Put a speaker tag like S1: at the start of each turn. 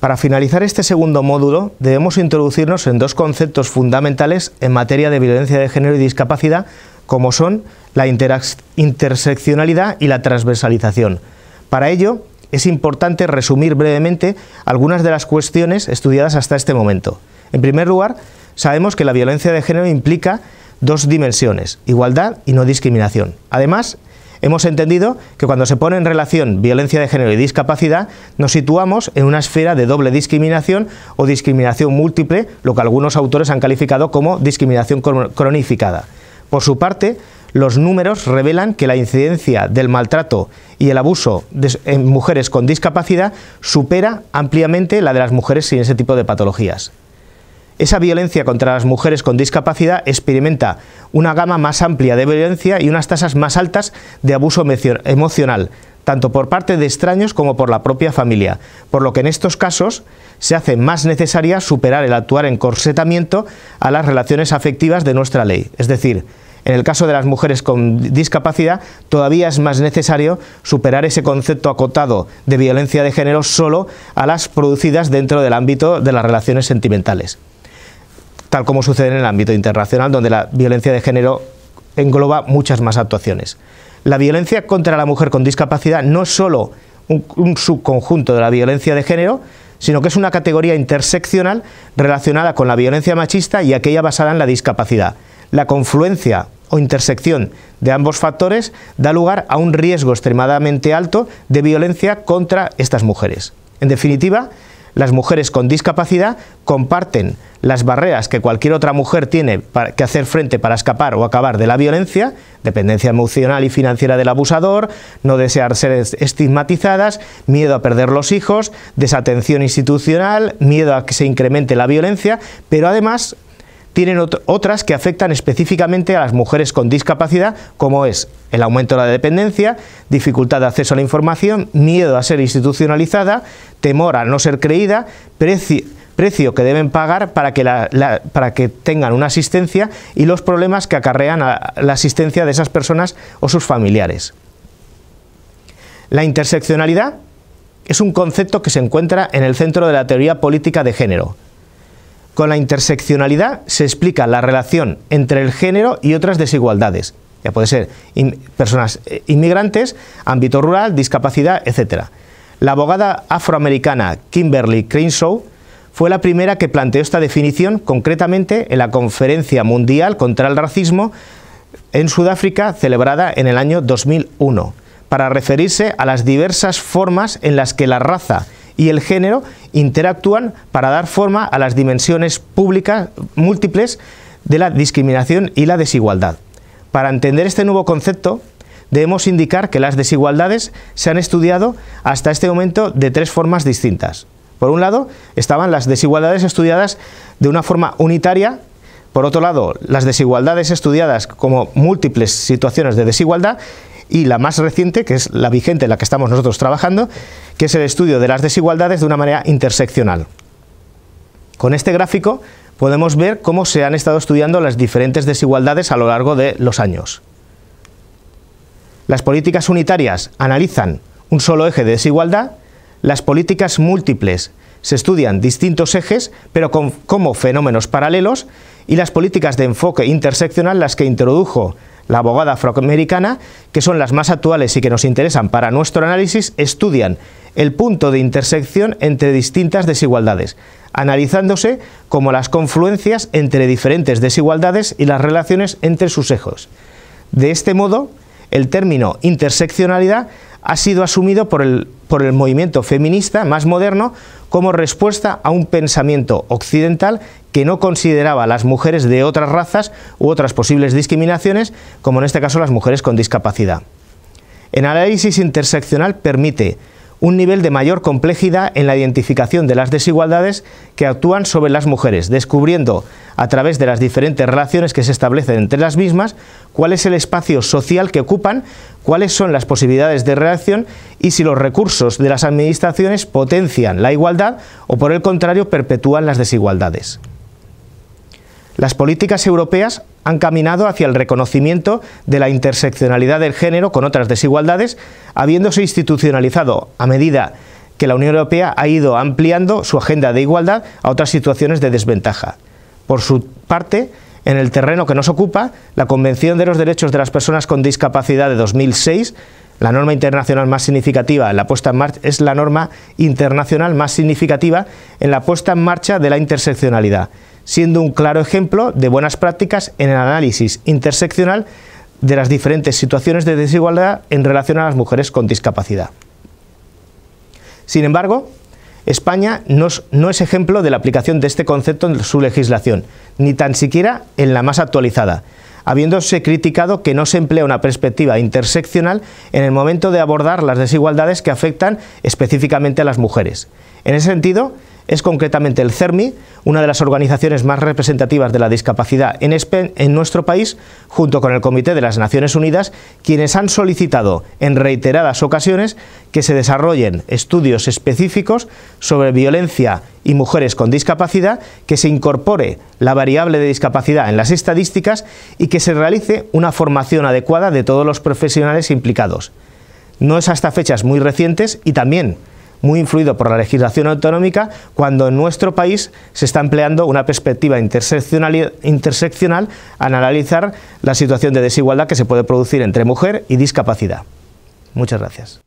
S1: Para finalizar este segundo módulo, debemos introducirnos en dos conceptos fundamentales en materia de violencia de género y discapacidad, como son la interseccionalidad y la transversalización. Para ello, es importante resumir brevemente algunas de las cuestiones estudiadas hasta este momento. En primer lugar, sabemos que la violencia de género implica dos dimensiones, igualdad y no discriminación. Además, hemos entendido que cuando se pone en relación violencia de género y discapacidad, nos situamos en una esfera de doble discriminación o discriminación múltiple, lo que algunos autores han calificado como discriminación cronificada. Por su parte, los números revelan que la incidencia del maltrato y el abuso en mujeres con discapacidad supera ampliamente la de las mujeres sin ese tipo de patologías. Esa violencia contra las mujeres con discapacidad experimenta una gama más amplia de violencia y unas tasas más altas de abuso emocional, tanto por parte de extraños como por la propia familia, por lo que en estos casos se hace más necesaria superar el actuar en corsetamiento a las relaciones afectivas de nuestra ley. Es decir, en el caso de las mujeres con discapacidad, todavía es más necesario superar ese concepto acotado de violencia de género solo a las producidas dentro del ámbito de las relaciones sentimentales tal como sucede en el ámbito internacional, donde la violencia de género engloba muchas más actuaciones. La violencia contra la mujer con discapacidad no es solo un subconjunto de la violencia de género, sino que es una categoría interseccional relacionada con la violencia machista y aquella basada en la discapacidad. La confluencia o intersección de ambos factores da lugar a un riesgo extremadamente alto de violencia contra estas mujeres. En definitiva, las mujeres con discapacidad comparten las barreras que cualquier otra mujer tiene para, que hacer frente para escapar o acabar de la violencia, dependencia emocional y financiera del abusador, no desear ser estigmatizadas, miedo a perder los hijos, desatención institucional, miedo a que se incremente la violencia, pero además tienen otras que afectan específicamente a las mujeres con discapacidad, como es el aumento de la dependencia, dificultad de acceso a la información, miedo a ser institucionalizada, temor a no ser creída, precio, que deben pagar para que, tengan una asistencia y los problemas que acarrean la asistencia de esas personas o sus familiares. La interseccionalidad es un concepto que se encuentra en el centro de la teoría política de género, con la interseccionalidad se explica la relación entre el género y otras desigualdades. Ya puede ser personas eh, inmigrantes, ámbito rural, discapacidad, etc. La abogada afroamericana Kimberly Crenshaw fue la primera que planteó esta definición concretamente en la Conferencia Mundial contra el Racismo en Sudáfrica celebrada en el año 2001, para referirse a las diversas formas en las que la raza y el género interactúan para dar forma a las dimensiones públicas múltiples de la discriminación y la desigualdad. Para entender este nuevo concepto, debemos indicar que las desigualdades se han estudiado hasta este momento de tres formas distintas. Por un lado, estaban las desigualdades estudiadas de una forma unitaria, por otro lado, las desigualdades estudiadas como múltiples situaciones de desigualdad y la más reciente, que es la vigente en la que estamos nosotros trabajando, que es el estudio de las desigualdades de una manera interseccional. Con este gráfico podemos ver cómo se han estado estudiando las diferentes desigualdades a lo largo de los años. Las políticas unitarias analizan un solo eje de desigualdad, las políticas múltiples se estudian distintos ejes, pero como fenómenos paralelos, y las políticas de enfoque interseccional, las que introdujo la abogada afroamericana, que son las más actuales y que nos interesan para nuestro análisis, estudian el punto de intersección entre distintas desigualdades, analizándose como las confluencias entre diferentes desigualdades y las relaciones entre sus ejes. De este modo, el término interseccionalidad ha sido asumido por el por el movimiento feminista más moderno como respuesta a un pensamiento occidental que no consideraba a las mujeres de otras razas u otras posibles discriminaciones, como en este caso las mujeres con discapacidad. El análisis interseccional permite un nivel de mayor complejidad en la identificación de las desigualdades que actúan sobre las mujeres, descubriendo a través de las diferentes relaciones que se establecen entre las mismas cuál es el espacio social que ocupan, cuáles son las posibilidades de reacción y si los recursos de las administraciones potencian la igualdad o por el contrario perpetúan las desigualdades. Las políticas europeas han caminado hacia el reconocimiento de la interseccionalidad del género con otras desigualdades, habiéndose institucionalizado a medida que la Unión Europea ha ido ampliando su agenda de igualdad a otras situaciones de desventaja. Por su parte, en el terreno que nos ocupa, la Convención de los Derechos de las Personas con Discapacidad de 2006 la norma internacional más significativa en la puesta en marcha es la norma internacional más significativa en la puesta en marcha de la interseccionalidad siendo un claro ejemplo de buenas prácticas en el análisis interseccional de las diferentes situaciones de desigualdad en relación a las mujeres con discapacidad. Sin embargo, España no es, ejemplo de la aplicación de este concepto en su legislación, ni tan siquiera en la más actualizada, habiéndose criticado que no se emplea una perspectiva interseccional en el momento de abordar las desigualdades que afectan específicamente a las mujeres. En ese sentido, es concretamente el CERMI, una de las organizaciones más representativas de la discapacidad en, en nuestro país, junto con el Comité de las Naciones Unidas, quienes han solicitado en reiteradas ocasiones que se desarrollen estudios específicos sobre violencia y mujeres con discapacidad, que se incorpore la variable de discapacidad en las estadísticas y que se realice una formación adecuada de todos los profesionales implicados. No es hasta fechas muy recientes y también muy influido por la legislación autonómica, cuando en nuestro país se está empleando una perspectiva interseccional, interseccional analizar la situación de desigualdad que se puede producir entre mujer y discapacidad. Muchas gracias.